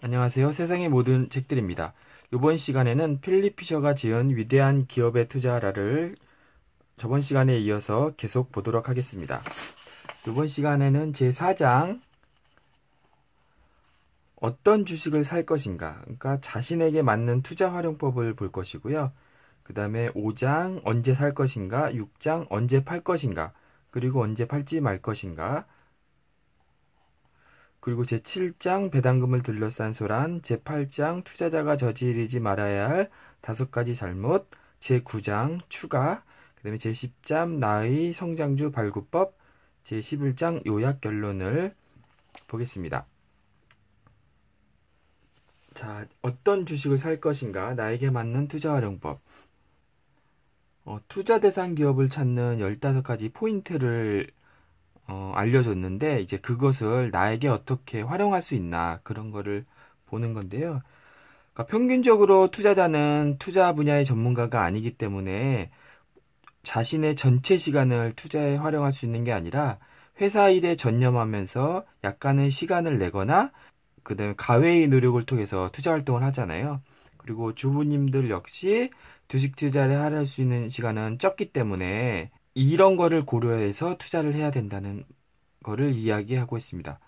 안녕하세요. 세상의 모든 책들입니다. 이번 시간에는 필립 피셔가 지은 위대한 기업의 투자라를 저번 시간에 이어서 계속 보도록 하겠습니다. 이번 시간에는 제4장 어떤 주식을 살 것인가 그러니까 자신에게 맞는 투자 활용법을 볼 것이고요. 그 다음에 5장 언제 살 것인가 6장 언제 팔 것인가 그리고 언제 팔지 말 것인가 그리고 제7장 배당금을 둘러싼 소란, 제8장 투자자가 저지르지 말아야 할 다섯 가지 잘못, 제9장 추가, 그다음에 제10장 나의 성장주 발굴법, 제11장 요약 결론을 보겠습니다. 자, 어떤 주식을 살 것인가? 나에게 맞는 투자 활용법. 어, 투자 대상 기업을 찾는 15가지 포인트를 어, 알려줬는데 이제 그것을 나에게 어떻게 활용할 수 있나 그런 거를 보는 건데요. 그러니까 평균적으로 투자자는 투자 분야의 전문가가 아니기 때문에 자신의 전체 시간을 투자에 활용할 수 있는 게 아니라 회사 일에 전념하면서 약간의 시간을 내거나 그다음에 가외의 노력을 통해서 투자 활동을 하잖아요. 그리고 주부님들 역시 주식 투자를 할 수 있는 시간은 적기 때문에 이런 거를 고려해서 투자를 해야 된다는 거를 이야기하고 있습니다.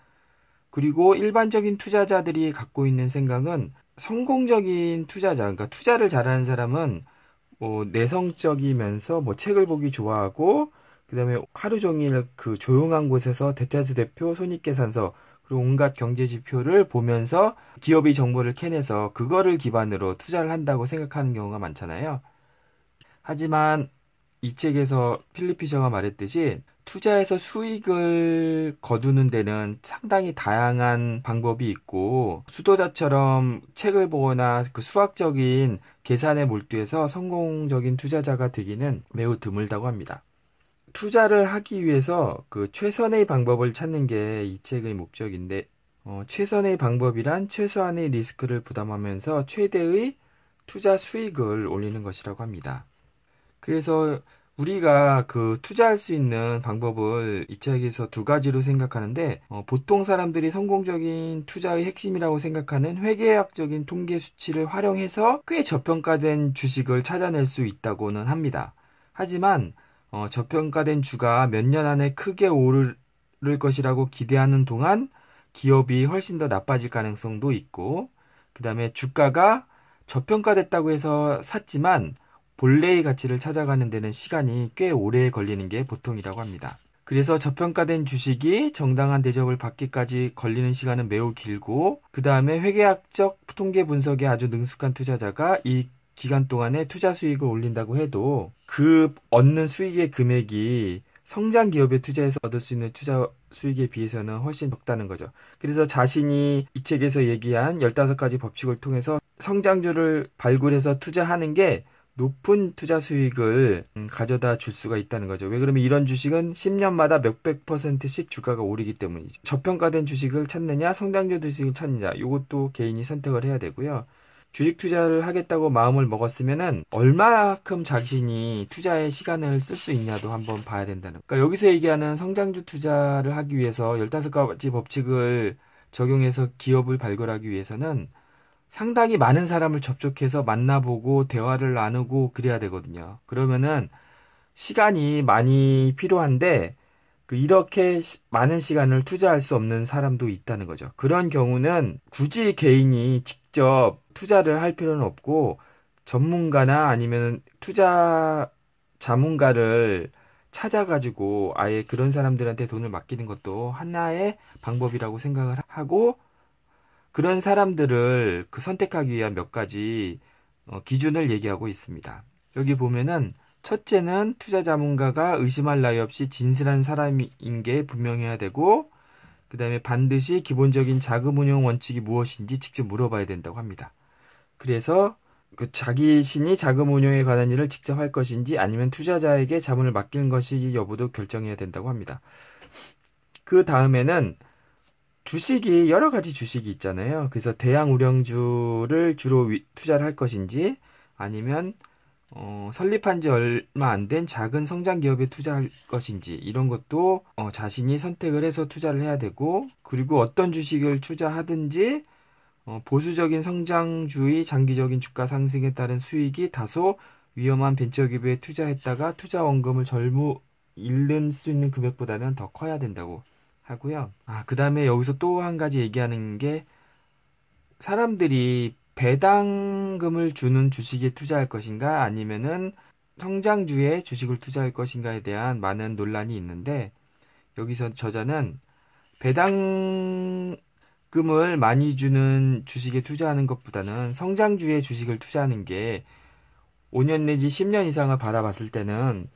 그리고 일반적인 투자자들이 갖고 있는 생각은 성공적인 투자자, 그러니까 투자를 잘하는 사람은 뭐 내성적이면서 뭐 책을 보기 좋아하고 그다음에 하루 종일 그 조용한 곳에서 대타즈 대표 손익계산서 그리고 온갖 경제 지표를 보면서 기업이 정보를 캐내서 그거를 기반으로 투자를 한다고 생각하는 경우가 많잖아요. 하지만 이 책에서 필리피저가 말했듯이 투자에서 수익을 거두는 데는 상당히 다양한 방법이 있고 수도자처럼 책을 보거나 그 수학적인 계산에 몰두해서 성공적인 투자자가 되기는 매우 드물다고 합니다. 투자를 하기 위해서 그 최선의 방법을 찾는 게 이 책의 목적인데 어, 최선의 방법이란 최소한의 리스크를 부담하면서 최대의 투자 수익을 올리는 것이라고 합니다. 그래서 우리가 그 투자할 수 있는 방법을 이 책에서 두 가지로 생각하는데 어, 보통 사람들이 성공적인 투자의 핵심이라고 생각하는 회계학적인 통계 수치를 활용해서 꽤 저평가된 주식을 찾아낼 수 있다고는 합니다. 하지만 어, 저평가된 주가 몇 년 안에 크게 오를 것이라고 기대하는 동안 기업이 훨씬 더 나빠질 가능성도 있고 그 다음에 주가가 저평가됐다고 해서 샀지만 본래의 가치를 찾아가는 데는 시간이 꽤 오래 걸리는 게 보통이라고 합니다. 그래서 저평가된 주식이 정당한 대접을 받기까지 걸리는 시간은 매우 길고 그 다음에 회계학적 통계 분석에 아주 능숙한 투자자가 이 기간 동안에 투자 수익을 올린다고 해도 그 얻는 수익의 금액이 성장 기업에 투자해서 얻을 수 있는 투자 수익에 비해서는 훨씬 적다는 거죠. 그래서 자신이 이 책에서 얘기한 15가지 법칙을 통해서 성장주를 발굴해서 투자하는 게 높은 투자 수익을 음, 가져다 줄 수가 있다는 거죠. 왜 그러면 이런 주식은 10년마다 몇백 퍼센트씩 주가가 오르기 때문이죠. 저평가된 주식을 찾느냐, 성장주 주식을 찾느냐, 이것도 개인이 선택을 해야 되고요. 주식 투자를 하겠다고 마음을 먹었으면은 얼마큼 자신이 투자에 시간을 쓸 수 있냐도 한번 봐야 된다는. 그러니까 여기서 얘기하는 성장주 투자를 하기 위해서 15가지 법칙을 적용해서 기업을 발굴하기 위해서는 상당히 많은 사람을 접촉해서 만나보고 대화를 나누고 그래야 되거든요. 그러면은 시간이 많이 필요한데 그 이렇게 많은 시간을 투자할 수 없는 사람도 있다는 거죠. 그런 경우는 굳이 개인이 직접 투자를 할 필요는 없고 전문가나 아니면 투자 자문가를 찾아가지고 아예 그런 사람들한테 돈을 맡기는 것도 하나의 방법이라고 생각을 하고 그런 사람들을 그 선택하기 위한 몇 가지 어, 기준을 얘기하고 있습니다. 여기 보면은 첫째는 투자 자문가가 의심할 나위 없이 진실한 사람인 게 분명해야 되고 그 다음에 반드시 기본적인 자금 운용 원칙이 무엇인지 직접 물어봐야 된다고 합니다. 그래서 그 자기신이 자금 운용에 관한 일을 직접 할 것인지 아니면 투자자에게 자문을 맡기는 것인지 여부도 결정해야 된다고 합니다. 그 다음에는 주식이 여러 가지 주식이 있잖아요. 그래서 대양 우량주를 주로 위, 투자를 할 것인지 아니면 어, 설립한 지 얼마 안 된 작은 성장 기업에 투자할 것인지 이런 것도 어, 자신이 선택을 해서 투자를 해야 되고 그리고 어떤 주식을 투자하든지 어, 보수적인 성장주의 장기적인 주가 상승에 따른 수익이 다소 위험한 벤처기업에 투자했다가 투자 원금을 절무 잃는 수 있는 금액보다는 더 커야 된다고 하고요. 아, 그 다음에 여기서 또 한 가지 얘기하는 게 사람들이 배당금을 주는 주식에 투자할 것인가 아니면은 성장주에 주식을 투자할 것인가에 대한 많은 논란이 있는데 여기서 저자는 배당금을 많이 주는 주식에 투자하는 것보다는 성장주에 주식을 투자하는 게 5년 내지 10년 이상을 바라봤을 때는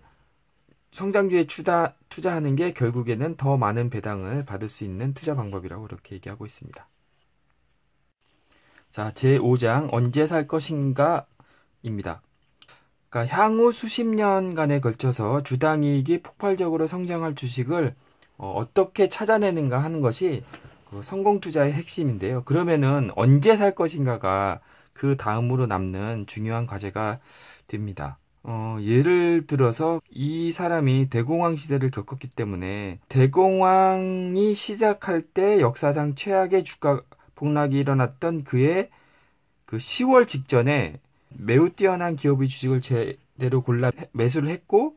성장주에 투자, 투자하는 게 결국에는 더 많은 배당을 받을 수 있는 투자 방법이라고 이렇게 얘기하고 있습니다. 자, 제5장 언제 살 것인가 입니다. 그러니까 향후 수십 년간에 걸쳐서 주당이익이 폭발적으로 성장할 주식을 어, 떻게 찾아내는가 하는 것이 그 성공 투자의 핵심인데요. 그러면은 언제 살 것인가가 그 다음으로 남는 중요한 과제가 됩니다. 어, 예를 들어서 이 사람이 대공황 시대를 겪었기 때문에 대공황이 시작할 때 역사상 최악의 주가 폭락이 일어났던 그해 그 10월 직전에 매우 뛰어난 기업의 주식을 제대로 골라 매수를 했고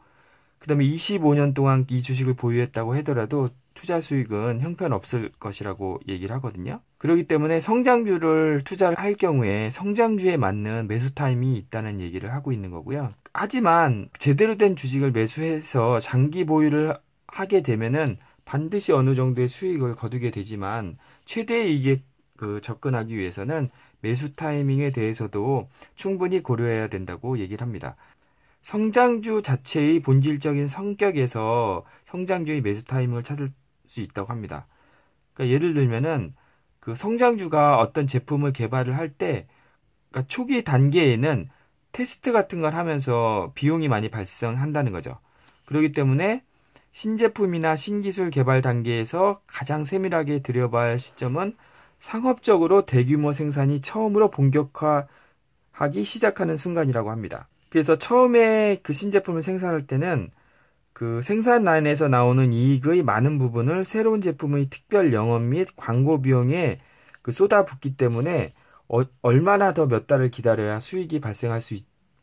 그다음에 25년 동안 이 주식을 보유했다고 하더라도 투자 수익은 형편없을 것이라고 얘기를 하거든요. 그렇기 때문에 성장주를 투자를 할 경우에 성장주에 맞는 매수 타임이 있다는 얘기를 하고 있는 거고요. 하지만 제대로 된 주식을 매수해서 장기 보유를 하게 되면은 반드시 어느 정도의 수익을 거두게 되지만 최대의 이익그 접근하기 위해서는 매수 타이밍에 대해서도 충분히 고려해야 된다고 얘기를 합니다. 성장주 자체의 본질적인 성격에서 성장주의 매수 타임을 찾을 수 있다고 합니다. 그러니까 예를 들면은 그 성장주가 어떤 제품을 개발을 할때 그러니까 초기 단계에는 테스트 같은 걸 하면서 비용이 많이 발생한다는 거죠. 그렇기 때문에 신제품이나 신기술 개발 단계에서 가장 세밀하게 들여봐야 할 시점은 상업적으로 대규모 생산이 처음으로 본격화하기 시작하는 순간이라고 합니다. 그래서 처음에 그 신제품을 생산할 때는 그 생산 라인에서 나오는 이익의 많은 부분을 새로운 제품의 특별 영업 및 광고 비용에 그 쏟아붓기 때문에 어, 얼마나 더 몇 달을 기다려야 수익이 발생할 수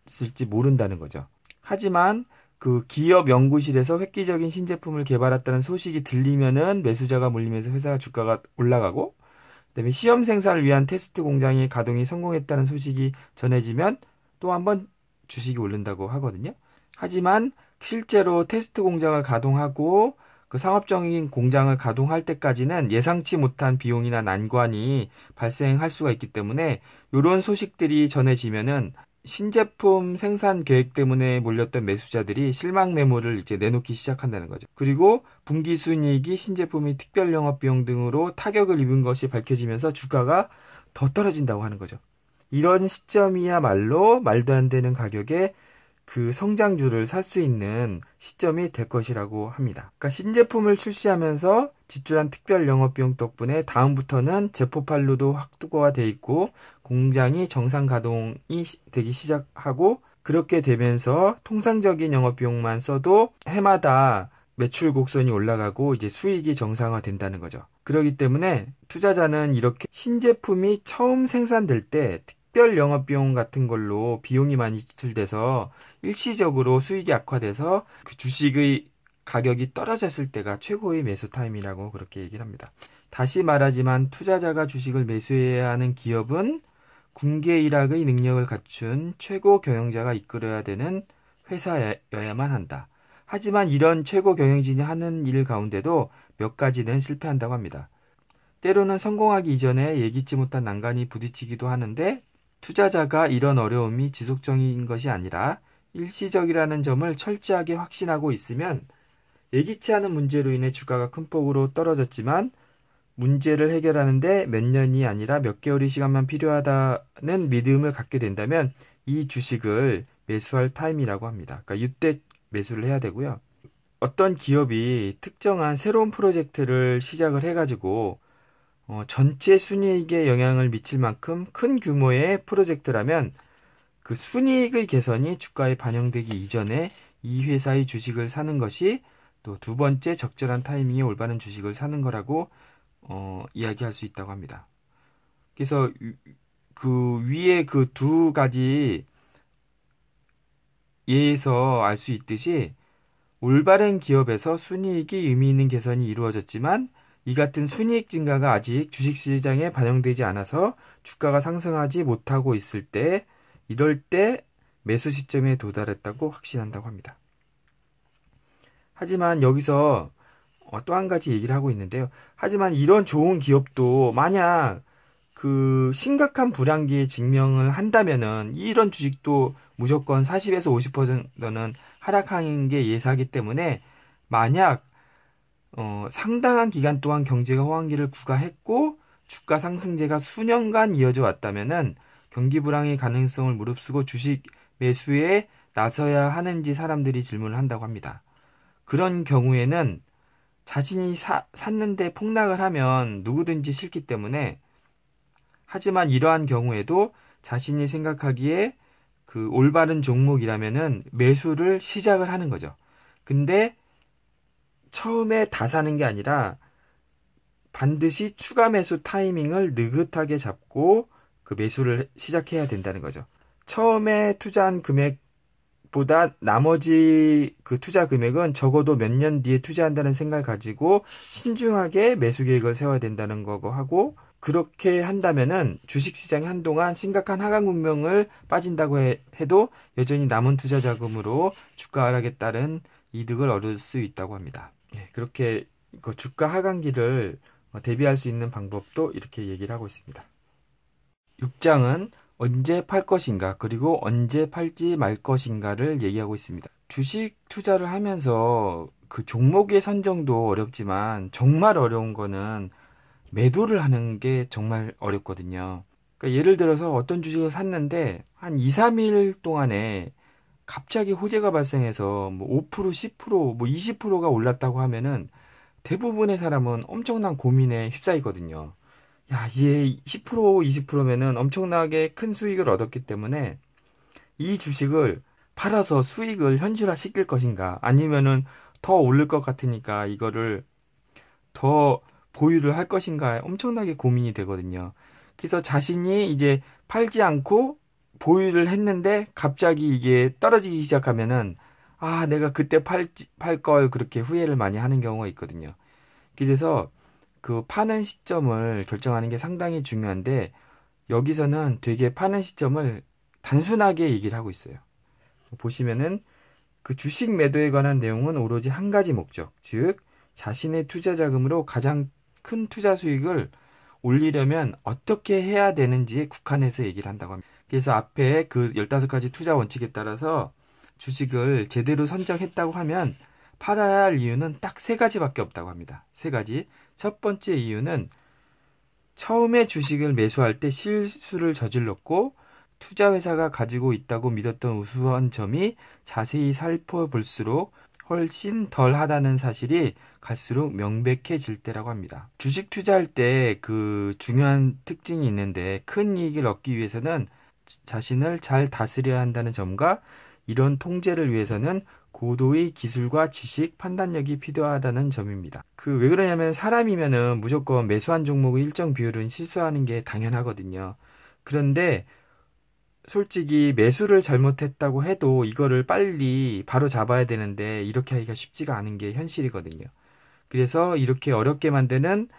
있을지 모른다는 거죠. 하지만 그 기업 연구실에서 획기적인 신제품을 개발했다는 소식이 들리면은 매수자가 몰리면서 회사 주가가 올라가고 그다음에 시험 생산을 위한 테스트 공장이 가동이 성공했다는 소식이 전해지면 또 한번 주식이 오른다고 하거든요. 하지만 실제로 테스트 공장을 가동하고 그 상업적인 공장을 가동할 때까지는 예상치 못한 비용이나 난관이 발생할 수가 있기 때문에 이런 소식들이 전해지면은 신제품 생산 계획 때문에 몰렸던 매수자들이 실망 매물을 이제 내놓기 시작한다는 거죠. 그리고 분기 순이익이 신제품이 특별 영업 비용 등으로 타격을 입은 것이 밝혀지면서 주가가 더 떨어진다고 하는 거죠. 이런 시점이야말로 말도 안 되는 가격에 그 성장주를 살 수 있는 시점이 될 것이라고 합니다. 그러니까 신제품을 출시하면서 지출한 특별 영업비용 덕분에 다음부터는 제포판로도 확보가 돼 있고 공장이 정상 가동이 되기 시작하고 그렇게 되면서 통상적인 영업비용만 써도 해마다 매출 곡선이 올라가고 이제 수익이 정상화된다는 거죠. 그렇기 때문에 투자자는 이렇게 신제품이 처음 생산될 때 특별 영업 비용 같은 걸로 비용이 많이 지출돼서 일시적으로 수익이 악화돼서 그 주식의 가격이 떨어졌을 때가 최고의 매수 타임이라고 그렇게 얘기를 합니다. 다시 말하지만 투자자가 주식을 매수해야 하는 기업은 군계 일학의 능력을 갖춘 최고 경영자가 이끌어야 되는 회사여야만 한다. 하지만 이런 최고 경영진이 하는 일 가운데도 몇 가지는 실패한다고 합니다. 때로는 성공하기 이전에 예기치 못한 난간이 부딪히기도 하는데 투자자가 이런 어려움이 지속적인 것이 아니라 일시적이라는 점을 철저하게 확신하고 있으면 예기치 않은 문제로 인해 주가가 큰 폭으로 떨어졌지만 문제를 해결하는데 몇 년이 아니라 몇 개월의 시간만 필요하다는 믿음을 갖게 된다면 이 주식을 매수할 타임이라고 합니다. 그러니까 이때 매수를 해야 되고요. 어떤 기업이 특정한 새로운 프로젝트를 시작을 해가지고 어, 전체 순이익에 영향을 미칠 만큼 큰 규모의 프로젝트라면 그 순이익의 개선이 주가에 반영되기 이전에 이 회사의 주식을 사는 것이 또 두 번째 적절한 타이밍에 올바른 주식을 사는 거라고 어, 이야기할 수 있다고 합니다. 그래서 그 위에 그 두 가지 예에서 알 수 있듯이 올바른 기업에서 순이익이 의미 있는 개선이 이루어졌지만 이 같은 순이익 증가가 아직 주식시장에 반영되지 않아서 주가가 상승하지 못하고 있을 때 이럴 때 매수 시점에 도달했다고 확신한다고 합니다. 하지만 여기서 어, 또한 가지 얘기를 하고 있는데요. 하지만 이런 좋은 기업도 만약 그 심각한 불황기에 증명을 한다면은 이런 주식도 무조건 40에서 50%는 하락하는 게 예사하기 때문에 만약 어, 상당한 기간 동안 경제가 호황기를 구가했고 주가 상승세가 수년간 이어져 왔다면은 경기 불황의 가능성을 무릅쓰고 주식 매수에 나서야 하는지 사람들이 질문을 한다고 합니다. 그런 경우에는 자신이 사, 샀는데 폭락을 하면 누구든지 싫기 때문에 하지만 이러한 경우에도 자신이 생각하기에 그 올바른 종목이라면은 매수를 시작을 하는 거죠. 근데 처음에 다 사는 게 아니라 반드시 추가 매수 타이밍을 느긋하게 잡고 그 매수를 시작해야 된다는 거죠. 처음에 투자한 금액보다 나머지 그 투자 금액은 적어도 몇 년 뒤에 투자한다는 생각을 가지고 신중하게 매수 계획을 세워야 된다는 거고 하고 그렇게 한다면은 주식시장이 한동안 심각한 하강 운명을 빠진다고 해도 여전히 남은 투자 자금으로 주가 하락에 따른 이득을 얻을 수 있다고 합니다. 예, 그렇게 그 주가 하강기를 뭐 대비할 수 있는 방법도 이렇게 얘기를 하고 있습니다. 6장은 언제 팔 것인가 그리고 언제 팔지 말 것인가를 얘기하고 있습니다. 주식 투자를 하면서 그 종목의 선정도 어렵지만 정말 어려운 거는 매도를 하는 게 정말 어렵거든요. 그러니까 예를 들어서 어떤 주식을 샀는데 한 2, 3일 동안에 갑자기 호재가 발생해서 뭐 5%, 10%, 뭐 20%가 올랐다고 하면은 대부분의 사람은 엄청난 고민에 휩싸이거든요. 야, 이제 10%, 20%면은 엄청나게 큰 수익을 얻었기 때문에 이 주식을 팔아서 수익을 현실화 시킬 것인가 아니면은 더 오를 것 같으니까 이거를 더 보유를 할 것인가에 엄청나게 고민이 되거든요. 그래서 자신이 이제 팔지 않고 보유를 했는데 갑자기 이게 떨어지기 시작하면은 아 내가 그때 팔 팔 걸 그렇게 후회를 많이 하는 경우가 있거든요. 그래서 그 파는 시점을 결정하는 게 상당히 중요한데 여기서는 되게 파는 시점을 단순하게 얘기를 하고 있어요. 보시면은 그 주식 매도에 관한 내용은 오로지 한 가지 목적, 즉 자신의 투자 자금으로 가장 큰 투자 수익을 올리려면 어떻게 해야 되는지에 국한해서 얘기를 한다고 합니다. 그래서 앞에 그1 5 가지 투자 원칙에 따라서 주식을 제대로 선정했다고 하면 팔아야 할 이유는 딱 세 가지밖에 없다고 합니다. 세 가지. 첫 번째 이유는 처음에 주식을 매수할 때 실수를 저질렀고 투자회사가 가지고 있다고 믿었던 우수한 점이 자세히 살펴볼수록 훨씬 덜 하다는 사실이 갈수록 명백해질 때라고 합니다. 주식 투자할 때 그 중요한 특징이 있는데 큰 이익을 얻기 위해서는 자신을 잘 다스려야 한다는 점과 이런 통제를 위해서는 고도의 기술과 지식, 판단력이 필요하다는 점입니다. 그 왜 그러냐면 사람이면은 무조건 매수한 종목의 일정 비율은 실수하는 게 당연하거든요. 그런데 솔직히 매수를 잘못했다고 해도 이거를 빨리 바로 잡아야 되는데 이렇게 하기가 쉽지가 않은 게 현실이거든요. 그래서 이렇게 어렵게 만드는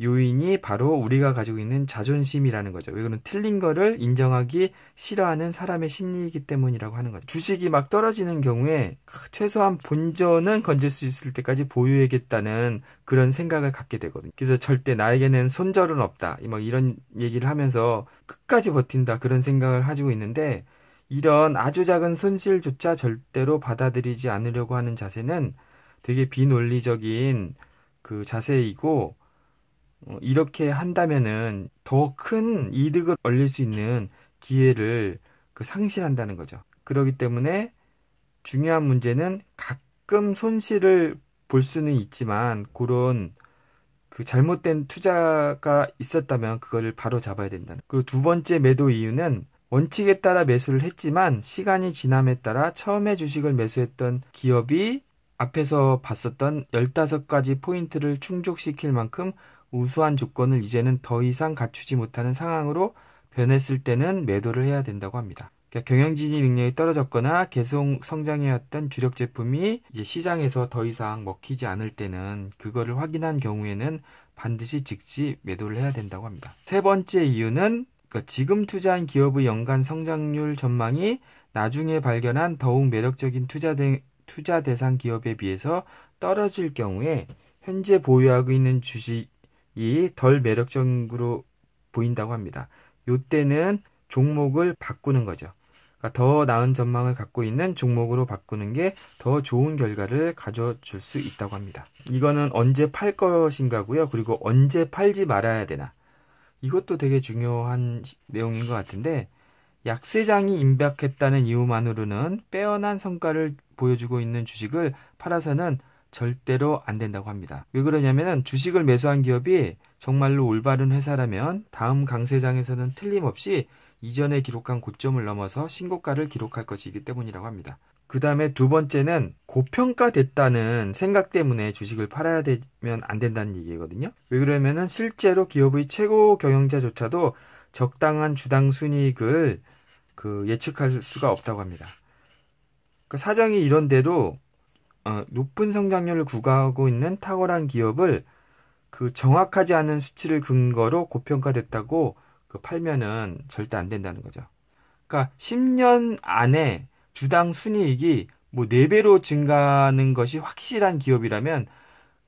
요인이 바로 우리가 가지고 있는 자존심이라는 거죠. 왜 그런 틀린 거를 인정하기 싫어하는 사람의 심리이기 때문이라고 하는 거죠. 주식이 막 떨어지는 경우에 그 최소한 본전은 건질 수 있을 때까지 보유해야겠다는 그런 생각을 갖게 되거든요. 그래서 절대 나에게는 손절은 없다. 막 이런 얘기를 하면서 끝까지 버틴다 그런 생각을 가지고 있는데 이런 아주 작은 손실조차 절대로 받아들이지 않으려고 하는 자세는 되게 비논리적인 그 자세이고 어, 이렇게 한다면은 더 큰 이득을 얻릴수 있는 기회를 그 상실한다는 거죠. 그러기 때문에 중요한 문제는 가끔 손실을 볼 수는 있지만 그런 그 잘못된 투자가 있었다면 그걸 바로 잡아야 된다는. 그리고 두 번째 매도 이유는 원칙에 따라 매수를 했지만 시간이 지남에 따라 처음에 주식을 매수했던 기업이 앞에서 봤었던 15가지 포인트를 충족시킬 만큼 우수한 조건을 이제는 더 이상 갖추지 못하는 상황으로 변했을 때는 매도를 해야 된다고 합니다. 그러니까 경영 진이 능력이 떨어졌거나 계속 성장해왔던 주력 제품이 이제 시장에서 더 이상 먹히지 않을 때는 그거를 확인한 경우에는 반드시 즉시 매도를 해야 된다고 합니다. 세 번째 이유는 그러니까 지금 투자한 기업의 연간 성장률 전망이 나중에 발견한 더욱 매력적인 투자, 대, 투자 대상 기업에 비해서 떨어질 경우에 현재 보유하고 있는 주식 이덜 매력적으로 보인다고 합니다. 요때는 종목을 바꾸는 거죠. 그러니까 더 나은 전망을 갖고 있는 종목으로 바꾸는 게 더 좋은 결과를 가져줄 수 있다고 합니다. 이거는 언제 팔 것인가고요. 그리고 언제 팔지 말아야 되나. 이것도 되게 중요한 내용인 것 같은데 약세장이 임박했다는 이유만으로는 빼어난 성과를 보여주고 있는 주식을 팔아서는 절대로 안 된다고 합니다. 왜 그러냐면은 주식을 매수한 기업이 정말로 올바른 회사라면 다음 강세장에서는 틀림없이 이전에 기록한 고점을 넘어서 신고가를 기록할 것이기 때문이라고 합니다. 그 다음에 두 번째는 고평가됐다는 생각 때문에 주식을 팔아야 되면 안 된다는 얘기거든요. 왜 그러냐면은 실제로 기업의 최고 경영자조차도 적당한 주당 순이익을 그 예측할 수가 없다고 합니다. 그 사정이 이런데로 어, 높은 성장률을 구가하고 있는 탁월한 기업을 그 정확하지 않은 수치를 근거로 고평가됐다고 그 팔면은 절대 안 된다는 거죠. 그러니까 10년 안에 주당 순이익이 뭐 4배로 증가하는 것이 확실한 기업이라면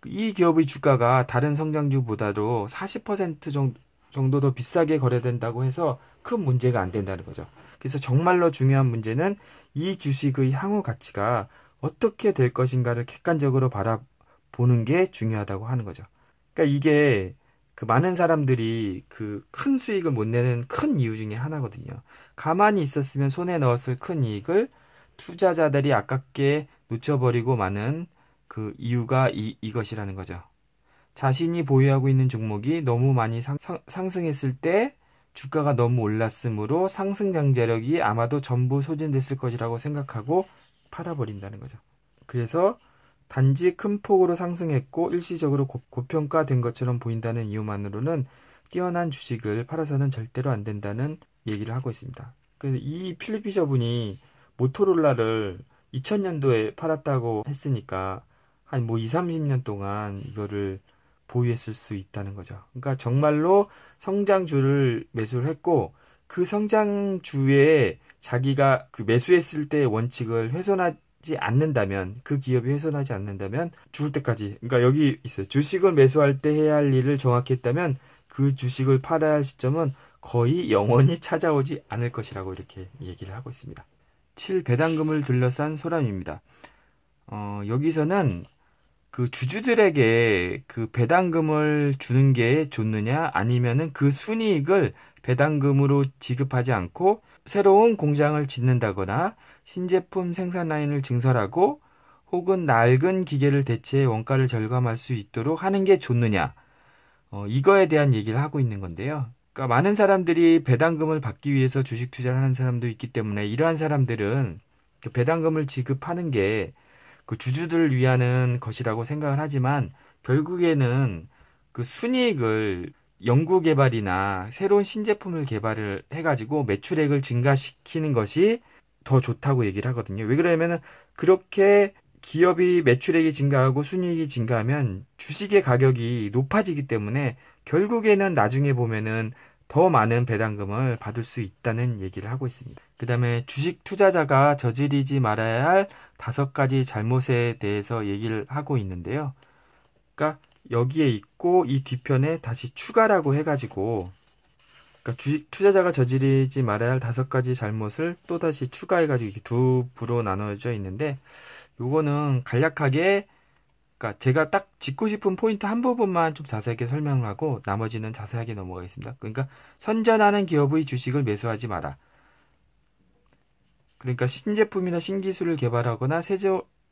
이 기업의 주가가 다른 성장주보다도 40% 정도, 정도 더 비싸게 거래된다고 해서 큰 문제가 안 된다는 거죠. 그래서 정말로 중요한 문제는 이 주식의 향후 가치가 어떻게 될 것인가를 객관적으로 바라보는 게 중요하다고 하는 거죠. 그러니까 이게 그 많은 사람들이 그 큰 수익을 못 내는 큰 이유 중에 하나거든요. 가만히 있었으면 손에 넣었을 큰 이익을 투자자들이 아깝게 놓쳐버리고 많은 그 이유가 이, 이것이라는 거죠. 자신이 보유하고 있는 종목이 너무 많이 상, 상승했을 때 주가가 너무 올랐으므로 상승 경제력이 아마도 전부 소진됐을 것이라고 생각하고 팔아버린다는 거죠. 그래서 단지 큰 폭으로 상승했고 일시적으로 고, 평가된 것처럼 보인다는 이유만으로는 뛰어난 주식을 팔아서는 절대로 안 된다는 얘기를 하고 있습니다. 그래서 이 필리피셔분이 모토롤라를 2000년도에 팔았다고 했으니까 한 뭐 2, 30년 동안 이거를 보유했을 수 있다는 거죠. 그러니까 정말로 성장주를 매수를 했고 그 성장주에 자기가 그 매수했을 때 원칙을 훼손하지 않는다면 그 기업이 훼손하지 않는다면 죽을 때까지 그러니까 여기 있어요. 주식을 매수할 때 해야 할 일을 정확히 했다면 그 주식을 팔아야 할 시점은 거의 영원히 찾아오지 않을 것이라고 이렇게 얘기를 하고 있습니다. 7. 배당금을 둘러싼 소람입니다. 어, 여기서는 그 주주들에게 그 배당금을 주는 게 좋느냐 아니면은 그 순이익을 배당금으로 지급하지 않고 새로운 공장을 짓는다거나 신제품 생산 라인을 증설하고 혹은 낡은 기계를 대체해 원가를 절감할 수 있도록 하는 게 좋느냐. 어, 이거에 대한 얘기를 하고 있는 건데요. 그러니까 많은 사람들이 배당금을 받기 위해서 주식 투자를 하는 사람도 있기 때문에 이러한 사람들은 배당금을 지급하는 게 그 주주들을 위하는 것이라고 생각을 하지만 결국에는 그 순이익을 연구 개발이나 새로운 신제품을 개발을 해가지고 매출액을 증가시키는 것이 더 좋다고 얘기를 하거든요. 왜 그러냐면은 그렇게 기업이 매출액이 증가하고 순이익이 증가하면 주식의 가격이 높아지기 때문에 결국에는 나중에 보면은 더 많은 배당금을 받을 수 있다는 얘기를 하고 있습니다. 그 다음에 주식 투자자가 저지르지 말아야 할 다섯 가지 잘못에 대해서 얘기를 하고 있는데요. 그러니까 여기에 있고 이 뒤편에 다시 추가라고 해가지고 그러니까 주식 투자자가 저지르지 말아야 할 다섯 가지 잘못을 또 다시 추가해가지고 이렇게 두 부로 나눠져 있는데 요거는 간략하게 그러니까 제가 딱 짚고 싶은 포인트 한 부분만 좀 자세하게 설명하고 나머지는 자세하게 넘어가겠습니다. 그러니까 선전하는 기업의 주식을 매수하지 마라. 그러니까 신제품이나 신기술을 개발하거나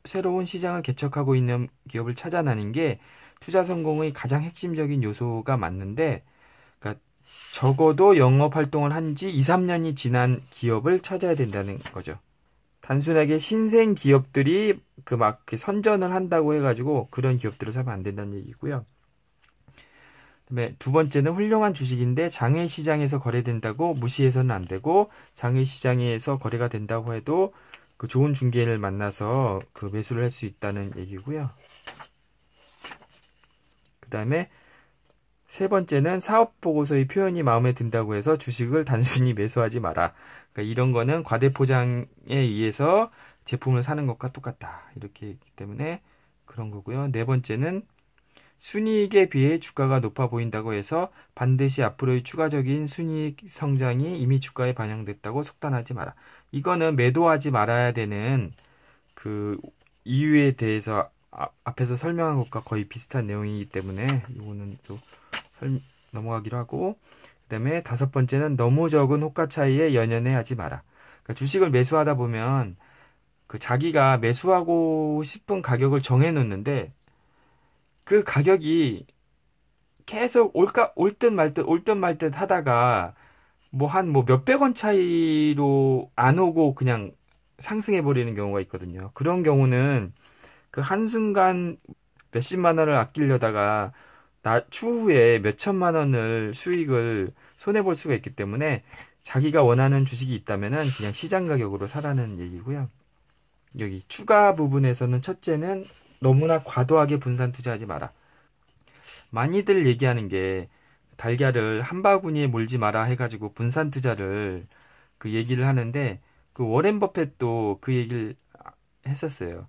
새로운 시장을 개척하고 있는 기업을 찾아나는 게 투자 성공의 가장 핵심적인 요소가 맞는데 그러니까 적어도 영업 활동을 한 지 2, 3년이 지난 기업을 찾아야 된다는 거죠. 단순하게 신생 기업들이 그 막 선전을 한다고 해가지고 그런 기업들을 사면 안 된다는 얘기고요. 그다음에 두 번째는 훌륭한 주식인데 장외 시장에서 거래된다고 무시해서는 안 되고 장외 시장에서 거래가 된다고 해도 그 좋은 중개인을 만나서 그 매수를 할 수 있다는 얘기고요. 그다음에 세 번째는 사업 보고서의 표현이 마음에 든다고 해서 주식을 단순히 매수하지 마라. 그러니까 이런 거는 과대포장에 의해서 제품을 사는 것과 똑같다. 이렇게 했기 때문에 그런 거고요. 네 번째는 순이익에 비해 주가가 높아 보인다고 해서 반드시 앞으로의 추가적인 순이익 성장이 이미 주가에 반영됐다고 속단하지 마라. 이거는 매도하지 말아야 되는 그 이유에 대해서 아, 앞에서 설명한 것과 거의 비슷한 내용이기 때문에 이거는 좀 넘어가기로 하고 그다음에 다섯 번째는 너무 적은 호가 차이에 연연해 하지 마라. 그러니까 주식을 매수하다 보면 그 자기가 매수하고 싶은 가격을 정해 놓는데 그 가격이 계속 올까 올듯 말듯 올듯말 듯 하다가 뭐한뭐 뭐 몇백 원 차이로 안 오고 그냥 상승해 버리는 경우가 있거든요. 그런 경우는 그 한순간 몇십만 원을 아끼려다가 나, 추후에 몇천만 원을 수익을 손해볼 수가 있기 때문에 자기가 원하는 주식이 있다면은 그냥 시장 가격으로 사라는 얘기고요. 여기 추가 부분에서는 첫째는 너무나 과도하게 분산 투자하지 마라. 많이들 얘기하는 게 달걀을 한 바구니에 몰지 마라 해가지고 분산 투자를 그 얘기를 하는데 그 워렌 버핏도 그 얘기를 했었어요.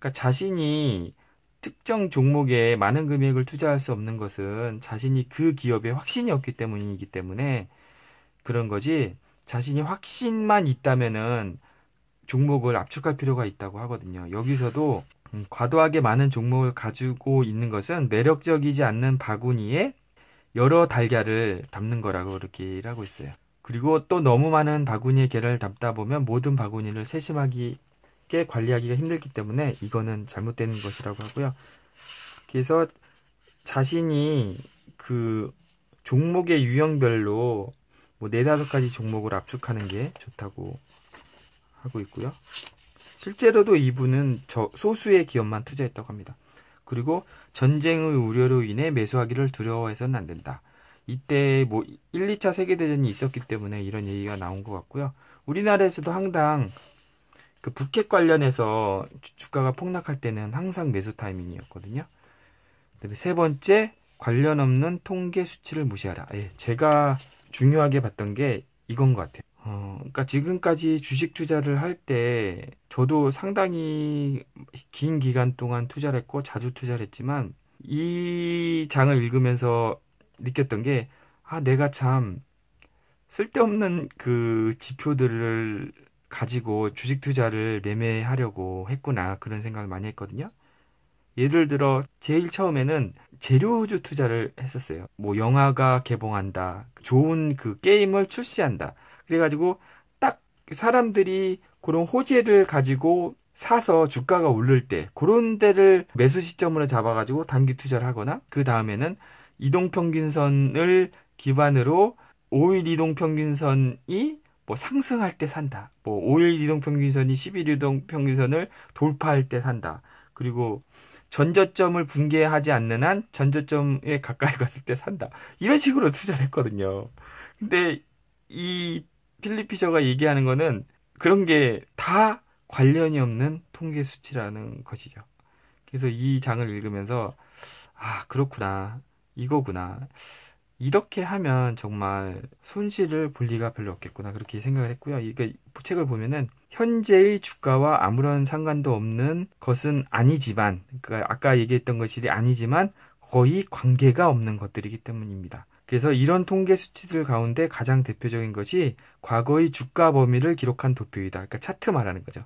그러니까 자신이 특정 종목에 많은 금액을 투자할 수 없는 것은 자신이 그 기업에 확신이 없기 때문이기 때문에 그런 거지 자신이 확신만 있다면은 종목을 압축할 필요가 있다고 하거든요. 여기서도 음, 과도하게 많은 종목을 가지고 있는 것은 매력적이지 않는 바구니에 여러 달걀을 담는 거라고 이렇게 하고 있어요. 그리고 또 너무 많은 바구니에 개를 담다 보면 모든 바구니를 세심하게 쉽게 관리하기가 힘들기 때문에 이거는 잘못된 것이라고 하고요. 그래서 자신이 그 종목의 유형별로 뭐 네다섯 가지 종목을 압축하는 게 좋다고 하고 있고요. 실제로도 이분은 저 소수의 기업만 투자했다고 합니다. 그리고 전쟁의 우려로 인해 매수하기를 두려워해서는 안 된다. 이때 뭐 1, 2차 세계대전이 있었기 때문에 이런 얘기가 나온 것 같고요. 우리나라에서도 항상 그 북핵 관련해서 주가가 폭락할 때는 항상 매수 타이밍이었거든요. 그다음에 세 번째 관련 없는 통계 수치를 무시하라. 예, 제가 중요하게 봤던 게 이건 것 같아요. 어, 그러니까 지금까지 주식 투자를 할 때 저도 상당히 긴 기간 동안 투자를 했고 자주 투자를 했지만 이 장을 읽으면서 느꼈던 게 아, 내가 참 쓸데없는 그 지표들을 가지고 주식 투자를 매매하려고 했구나 그런 생각을 많이 했거든요. 예를 들어 제일 처음에는 재료주 투자를 했었어요. 뭐 영화가 개봉한다, 좋은 그 게임을 출시한다. 그래가지고 딱 사람들이 그런 호재를 가지고 사서 주가가 오를 때 그런 데를 매수 시점으로 잡아가지고 단기 투자를 하거나 그 다음에는 이동평균선을 기반으로 5일 이동평균선이 뭐 상승할 때 산다. 뭐 5일 이동 평균선이 1 1일 이동 평균선을 돌파할 때 산다. 그리고 전저점을 붕괴하지 않는 한 전저점에 가까이 갔을 때 산다. 이런 식으로 투자를 했거든요. 근데 이필리피저가 얘기하는 거는 그런 게 다 관련이 없는 통계 수치라는 것이죠. 그래서 이 장을 읽으면서 아, 그렇구나. 이거구나. 이렇게 하면 정말 손실을 볼 리가 별로 없겠구나 그렇게 생각을 했고요. 그러니까 책을 보면은 현재의 주가와 아무런 상관도 없는 것은 아니지만 그러니까 아까 얘기했던 것이 아니지만 거의 관계가 없는 것들이기 때문입니다. 그래서 이런 통계 수치들 가운데 가장 대표적인 것이 과거의 주가 범위를 기록한 도표이다. 그러니까 차트 말하는 거죠.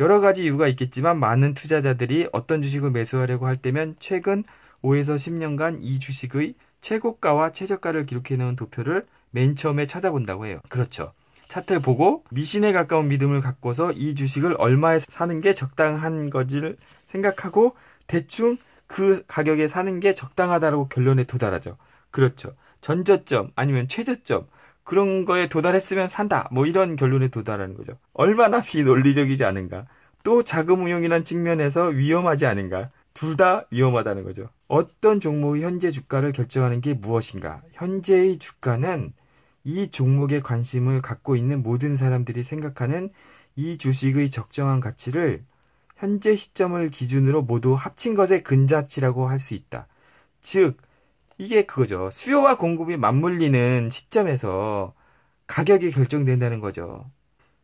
여러 가지 이유가 있겠지만 많은 투자자들이 어떤 주식을 매수하려고 할 때면 최근 5에서 10년간 이 주식의 최고가와 최저가를 기록해 놓은 도표를 맨 처음에 찾아본다고 해요. 그렇죠. 차트를 보고 미신에 가까운 믿음을 갖고서 이 주식을 얼마에 사는 게 적당한 거지를 생각하고 대충 그 가격에 사는 게 적당하다라고 결론에 도달하죠. 그렇죠. 전저점 아니면 최저점 그런 거에 도달했으면 산다. 뭐 이런 결론에 도달하는 거죠. 얼마나 비논리적이지 않은가. 또 자금 운용이란 측면에서 위험하지 않은가. 둘 다 위험하다는 거죠. 어떤 종목의 현재 주가를 결정하는 게 무엇인가? 현재의 주가는 이 종목에 관심을 갖고 있는 모든 사람들이 생각하는 이 주식의 적정한 가치를 현재 시점을 기준으로 모두 합친 것의 근자치라고 할 수 있다. 즉, 이게 그거죠. 수요와 공급이 맞물리는 시점에서 가격이 결정된다는 거죠.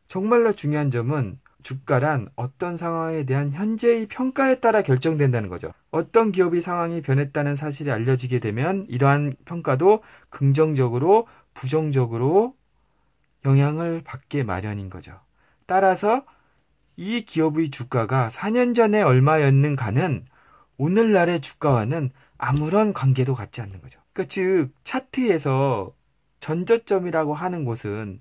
정말로 중요한 점은 주가란 어떤 상황에 대한 현재의 평가에 따라 결정된다는 거죠. 어떤 기업의 상황이 변했다는 사실이 알려지게 되면 이러한 평가도 긍정적으로 부정적으로 영향을 받게 마련인 거죠. 따라서 이 기업의 주가가 4년 전에 얼마였는가는 오늘날의 주가와는 아무런 관계도 갖지 않는 거죠. 그즉 그러니까 차트에서 전저점이라고 하는 곳은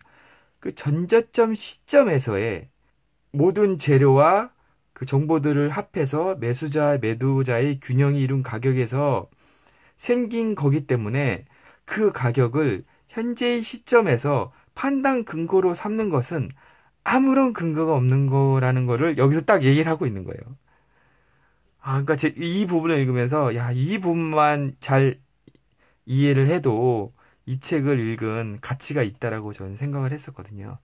그 전저점 시점에서의 모든 재료와 그 정보들을 합해서 매수자, 매도자의 균형이 이룬 가격에서 생긴 거기 때문에 그 가격을 현재의 시점에서 판단 근거로 삼는 것은 아무런 근거가 없는 거라는 거를 여기서 딱 얘기를 하고 있는 거예요. 아, 그러니까 제, 이 부분을 읽으면서 야, 이 부분만 잘 이해를 해도 이 책을 읽은 가치가 있다라고 저는 생각을 했었거든요.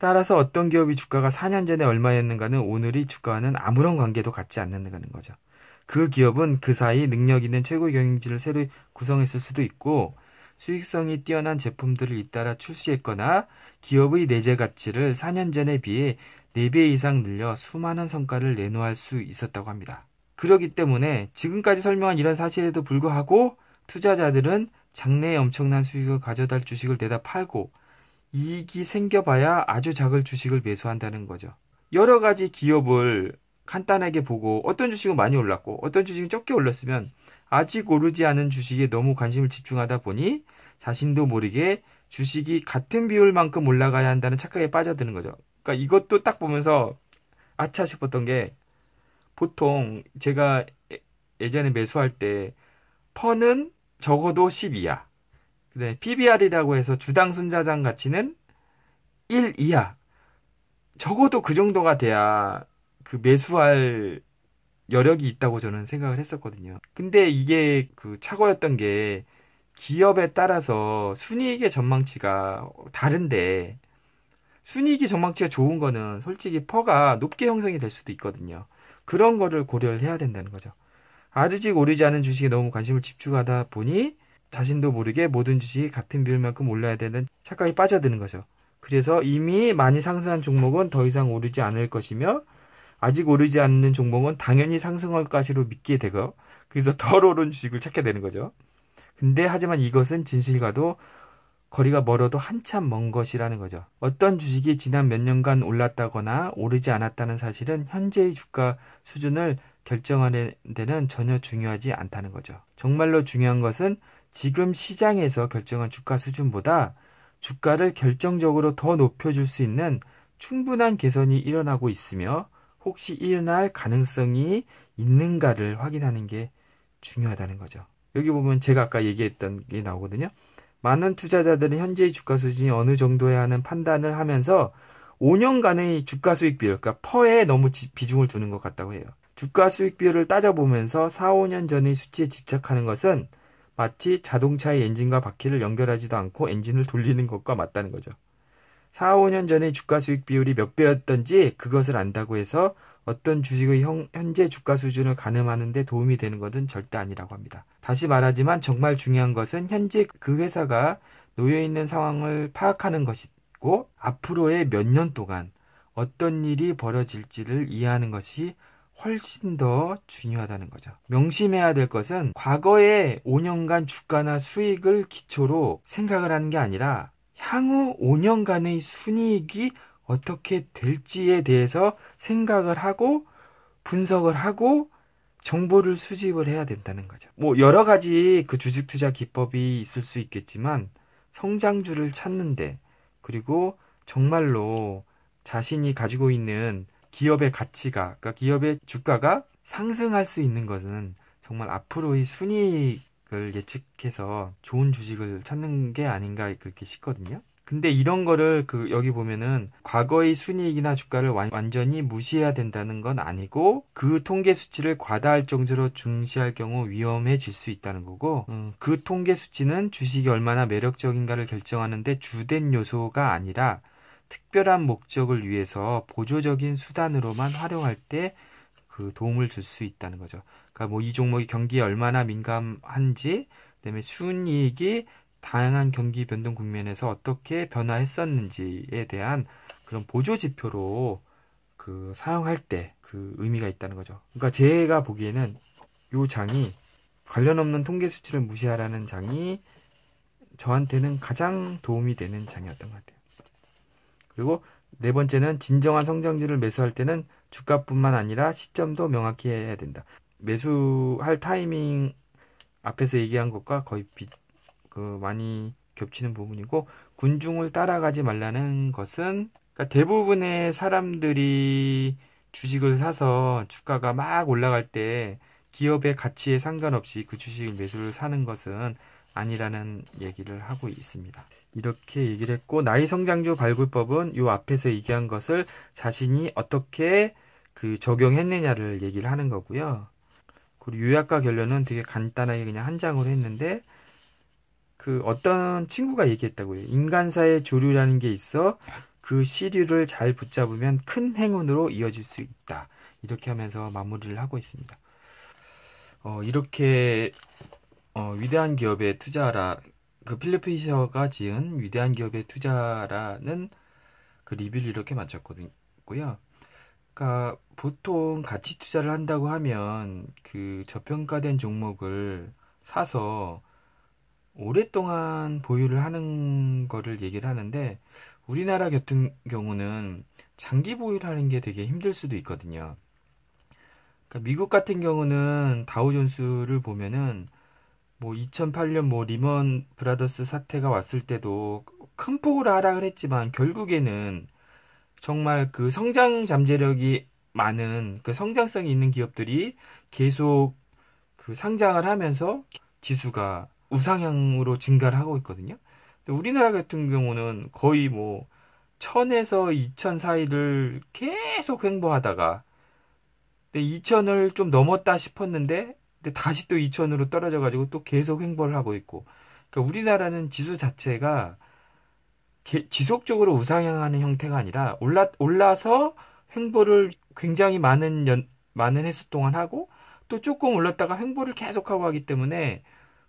따라서 어떤 기업이 주가가 4년 전에 얼마였는가는 오늘이 주가와는 아무런 관계도 갖지 않는다는 거죠. 그 기업은 그 사이 능력 있는 최고 경영진을 새로 구성했을 수도 있고 수익성이 뛰어난 제품들을 잇따라 출시했거나 기업의 내재 가치를 4년 전에 비해 4배 이상 늘려 수많은 성과를 내놓을 수 있었다고 합니다. 그렇기 때문에 지금까지 설명한 이런 사실에도 불구하고 투자자들은 장래에 엄청난 수익을 가져다 주식을 내다 팔고 이익이 생겨봐야 아주 작은 주식을 매수한다는 거죠. 여러 가지 기업을 간단하게 보고 어떤 주식은 많이 올랐고 어떤 주식은 적게 올랐으면 아직 오르지 않은 주식에 너무 관심을 집중하다 보니 자신도 모르게 주식이 같은 비율만큼 올라가야 한다는 착각에 빠져드는 거죠. 그러니까 이것도 딱 보면서 아차 싶었던 게 보통 제가 예, 예전에 매수할 때 퍼는 적어도 10이야. 네, PBR이라고 해서 주당 순자장 가치는 1 이하. 적어도 그 정도가 돼야 그 매수할 여력이 있다고 저는 생각을 했었거든요. 근데 이게 그 착오였던 게 기업에 따라서 순이익의 전망치가 다른데 순이익의 전망치가 좋은 거는 솔직히 퍼가 높게 형성이 될 수도 있거든요. 그런 거를 고려를 해야 된다는 거죠. 아직 오르지 않은 주식에 너무 관심을 집중하다 보니 자신도 모르게 모든 주식이 같은 비율만큼 올라야 되는 착각이 빠져드는 거죠. 그래서 이미 많이 상승한 종목은 더 이상 오르지 않을 것이며 아직 오르지 않는 종목은 당연히 상승할 것으로 믿게 되고 그래서 덜 오른 주식을 찾게 되는 거죠. 근데 하지만 이것은 진실과도 거리가 멀어도 한참 먼 것이라는 거죠. 어떤 주식이 지난 몇 년간 올랐다거나 오르지 않았다는 사실은 현재의 주가 수준을 결정하는 데는 전혀 중요하지 않다는 거죠. 정말로 중요한 것은 지금 시장에서 결정한 주가 수준보다 주가를 결정적으로 더 높여줄 수 있는 충분한 개선이 일어나고 있으며 혹시 일어날 가능성이 있는가를 확인하는 게 중요하다는 거죠. 여기 보면 제가 아까 얘기했던 게 나오거든요. 많은 투자자들은 현재의 주가 수준이 어느 정도야 하는 판단을 하면서 5년간의 주가 수익 비율, 그러니까 퍼에 너무 비중을 두는 것 같다고 해요. 주가 수익 비율을 따져보면서 4, 5년 전의 수치에 집착하는 것은 마치 자동차의 엔진과 바퀴를 연결하지도 않고 엔진을 돌리는 것과 맞다는 거죠. 4, 5년 전에 주가 수익 비율이 몇 배였던지 그것을 안다고 해서 어떤 주식의 형, 현재 주가 수준을 가늠하는데 도움이 되는 것은 절대 아니라고 합니다. 다시 말하지만 정말 중요한 것은 현재 그 회사가 놓여 있는 상황을 파악하는 것이고 앞으로의 몇 년 동안 어떤 일이 벌어질지를 이해하는 것이 훨씬 더 중요하다는 거죠. 명심해야 될 것은 과거의 5년간 주가나 수익을 기초로 생각을 하는 게 아니라 향후 5년간의 순이익이 어떻게 될지에 대해서 생각을 하고 분석을 하고 정보를 수집을 해야 된다는 거죠. 뭐 여러 가지 그 주식 투자 기법이 있을 수 있겠지만 성장주를 찾는데 그리고 정말로 자신이 가지고 있는 기업의 가치가, 그러니까 기업의 주가가 상승할 수 있는 것은 정말 앞으로의 순이익을 예측해서 좋은 주식을 찾는 게 아닌가 그렇게 싶거든요. 근데 이런 거를 그 여기 보면은 과거의 순이익이나 주가를 완전히 무시해야 된다는 건 아니고 그 통계 수치를 과다할 정도로 중시할 경우 위험해질 수 있다는 거고 음, 그 통계 수치는 주식이 얼마나 매력적인가를 결정하는데 주된 요소가 아니라 특별한 목적을 위해서 보조적인 수단으로만 활용할 때 그 도움을 줄 수 있다는 거죠. 그러니까 뭐 이 종목이 경기에 얼마나 민감한지, 그다음에 순이익이 다양한 경기 변동 국면에서 어떻게 변화했었는지에 대한 그런 보조 지표로 그 사용할 때 그 의미가 있다는 거죠. 그러니까 제가 보기에는 요 장이 관련 없는 통계 수치를 무시하라는 장이 저한테는 가장 도움이 되는 장이었던 것 같아요. 그리고 네 번째는 진정한 성장주를 매수할 때는 주가뿐만 아니라 시점도 명확히 해야 된다. 매수할 타이밍 앞에서 얘기한 것과 거의 비, 그 많이 겹치는 부분이고 군중을 따라가지 말라는 것은 그러니까 대부분의 사람들이 주식을 사서 주가가 막 올라갈 때 기업의 가치에 상관없이 그 주식 매수를 사는 것은 아니라는 얘기를 하고 있습니다. 이렇게 얘기를 했고 나이 성장주 발굴법은 요 앞에서 얘기한 것을 자신이 어떻게 그 적용했느냐를 얘기를 하는 거고요. 그리고 요약과 결론은 되게 간단하게 그냥 한 장으로 했는데 그 어떤 친구가 얘기했다고요. 인간사의 조류라는 게 있어 그 시류를 잘 붙잡으면 큰 행운으로 이어질 수 있다. 이렇게 하면서 마무리를 하고 있습니다. 어, 이렇게 어, 위대한 기업에 투자하라. 그 필립 피셔가 지은 위대한 기업에 투자라는 그 리뷰를 이렇게 마쳤거든요. 그러니까 보통 가치 투자를 한다고 하면 그 저평가된 종목을 사서 오랫동안 보유를 하는 거를 얘기를 하는데 우리나라 같은 경우는 장기 보유를 하는 게 되게 힘들 수도 있거든요. 그러니까 미국 같은 경우는 다우존스를 보면은 뭐 2008년 뭐 리먼 브라더스 사태가 왔을 때도 큰 폭으로 하락을 했지만 결국에는 정말 그 성장 잠재력이 많은 그 성장성이 있는 기업들이 계속 그 상장을 하면서 지수가 우상향으로 증가를 하고 있거든요. 근데 우리나라 같은 경우는 거의 뭐 천에서 이천 사이를 계속 횡보하다가 근데 2천을좀 넘었다 싶었는데 근데 다시 또 2천으로 떨어져 가지고 또 계속 횡보를 하고 있고. 그러니까 우리나라는 지수 자체가 게, 지속적으로 우상향하는 형태가 아니라 올라 올라서 횡보를 굉장히 많은 연 많은 횟수 동안 하고 또 조금 올랐다가 횡보를 계속하고 하기 때문에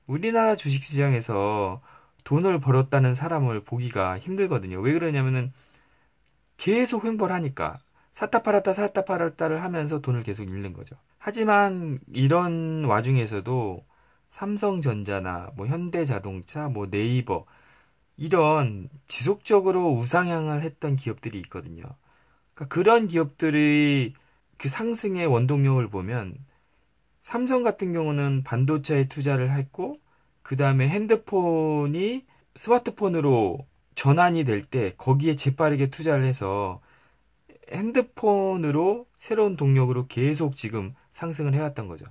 우리나라 주식 시장에서 돈을 벌었다는 사람을 보기가 힘들거든요. 왜 그러냐면은 계속 횡보를 하니까 샀다 팔았다 샀다 팔았다를 하면서 돈을 계속 잃는 거죠. 하지만 이런 와중에서도 삼성전자나 뭐 현대자동차, 뭐 네이버 이런 지속적으로 우상향을 했던 기업들이 있거든요. 그러니까 그런 기업들이 그 상승의 원동력을 보면 삼성 같은 경우는 반도체에 투자를 했고 그 다음에 핸드폰이 스마트폰으로 전환이 될 때 거기에 재빠르게 투자를 해서 핸드폰으로 새로운 동력으로 계속 지금 상승을 해왔던 거죠.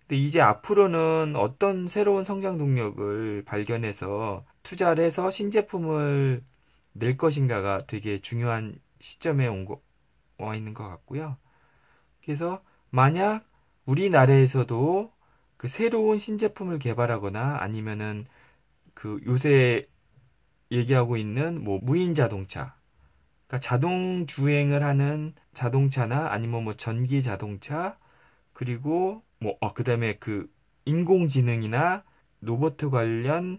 근데 이제 앞으로는 어떤 새로운 성장 동력을 발견해서 투자를 해서 신제품을 낼 것인가가 되게 중요한 시점에 온 거, 와 있는 것 같고요. 그래서 만약 우리나라에서도 그 새로운 신제품을 개발하거나 아니면은 그 요새 얘기하고 있는 뭐 무인 자동차 그러니까 자동 주행을 하는 자동차나 아니면 뭐 전기 자동차 그리고 뭐 아, 그다음에 그 인공지능이나 로버트 관련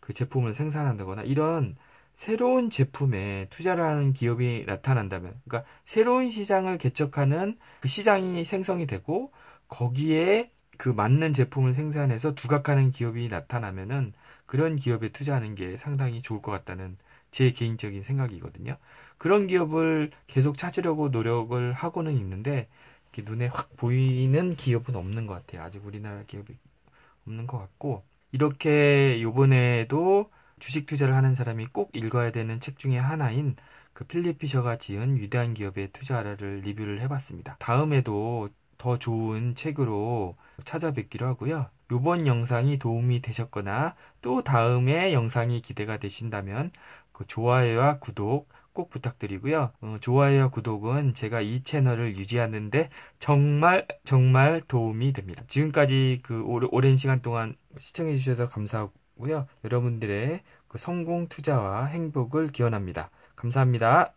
그 제품을 생산한다거나 이런 새로운 제품에 투자를 하는 기업이 나타난다면 그러니까 새로운 시장을 개척하는 그 시장이 생성이 되고 거기에 그 맞는 제품을 생산해서 두각하는 기업이 나타나면은 그런 기업에 투자하는 게 상당히 좋을 것 같다는 제 개인적인 생각이거든요. 그런 기업을 계속 찾으려고 노력을 하고는 있는데 눈에 확 보이는 기업은 없는 것 같아요. 아직 우리나라 기업이 없는 것 같고 이렇게 요번에도 주식 투자를 하는 사람이 꼭 읽어야 되는 책 중에 하나인 그필리 피셔가 지은 위대한 기업의 투자를 리뷰를 해봤습니다. 다음에도 더 좋은 책으로 찾아뵙기로 하고요. 이번 영상이 도움이 되셨거나 또 다음에 영상이 기대가 되신다면 그 좋아요와 구독 꼭 부탁드리고요. 어, 좋아요와 구독은 제가 이 채널을 유지하는데 정말 정말 도움이 됩니다. 지금까지 그 오랜 시간 동안 시청해 주셔서 감사하고요. 여러분들의 그 성공 투자와 행복을 기원합니다. 감사합니다.